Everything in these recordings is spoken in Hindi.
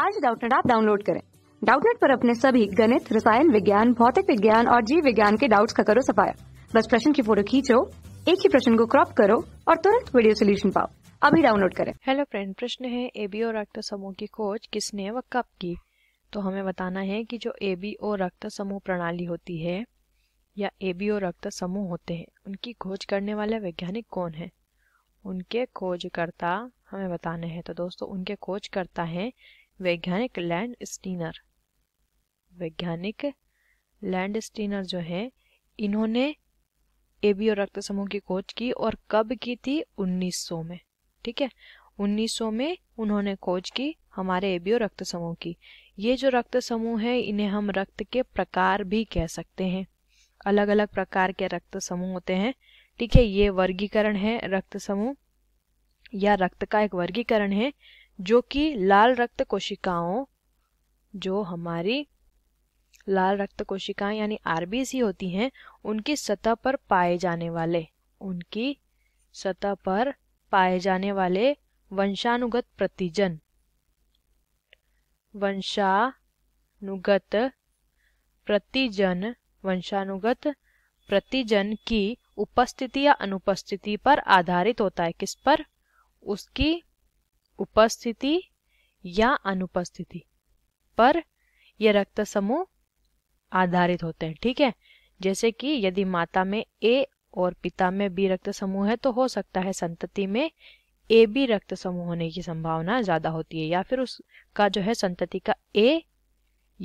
आज डाउटनेट आप डाउनलोड करें डाउटनेट पर अपने सभी गणित रसायन विज्ञान भौतिक विज्ञान और जीव विज्ञान के डाउट्स का करो सफाया बस प्रश्न की फोटो खींचो एक ही प्रश्न को क्रॉप करो और तुरंत वीडियो सोल्यूशन पाओ अभी डाउनलोड करें हेलो फ्रेंड प्रश्न है बी और रक्त समूह की खोज किसने व कब की तो हमें बताना है कि जो बी और रक्त समूह प्रणाली होती है या बी और रक्त समूह होते हैं उनकी खोज करने वाले वैज्ञानिक कौन है उनके खोजकर्ता हमें बताने हैं तो दोस्तों उनके खोजकर्ता हैं वैज्ञानिक लैंड स्टीनर वैज्ञानिक लैंड स्टीनर जो हैं इन्होंने और रक्त समूह की खोज की और कब की थी 1900 में ठीक है 1900 में उन्होंने खोज की हमारे एबीओ रक्त समूह की ये जो रक्त समूह है इन्हें हम रक्त के प्रकार भी कह सकते हैं अलग अलग प्रकार के रक्त समूह होते हैं ठीक है ये वर्गीकरण है रक्त समूह या रक्त का एक वर्गीकरण है जो कि लाल रक्त कोशिकाओं जो हमारी लाल रक्त कोशिकाएं यानी आरबीसी होती हैं उनकी सतह पर पाए जाने वाले उनकी सतह पर पाए जाने वाले वंशानुगत प्रतिजन वंशानुगत प्रतिजन वंशानुगत प्रतिजन की उपस्थिति या अनुपस्थिति पर आधारित होता है किस पर उसकी उपस्थिति या अनुपस्थिति पर यह रक्त समूह आधारित होते हैं ठीक है जैसे कि यदि माता में ए और पिता में बी रक्त समूह है तो हो सकता है संतति में ए बी रक्त समूह होने की संभावना ज्यादा होती है या फिर उसका जो है संतति का ए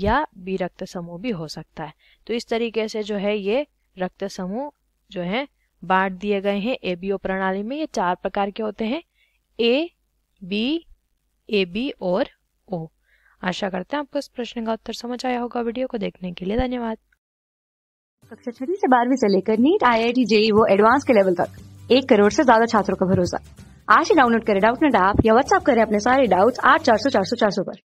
या बी रक्त समूह भी हो सकता है तो इस तरीके से जो है ये रक्त समूह जो है बांट दिए गए हैं ए ओ प्रणाली में ये चार प्रकार के होते हैं ए बी ए बी और ओ आशा करते हैं आपको इस प्रश्न का उत्तर समझ आया होगा वीडियो को देखने के लिए धन्यवाद कक्षा छठी से बारहवीं से लेकर NEET I I T JEE वो एडवांस के लेवल तक एक करोड़ से ज्यादा छात्रों का भरोसा आज ही डाउनलोड करें डाउट नेट ऐप या व्हाट्सअप करें अपने सारे डाउट्स आठ चार सौ चार सौ चार सौ पर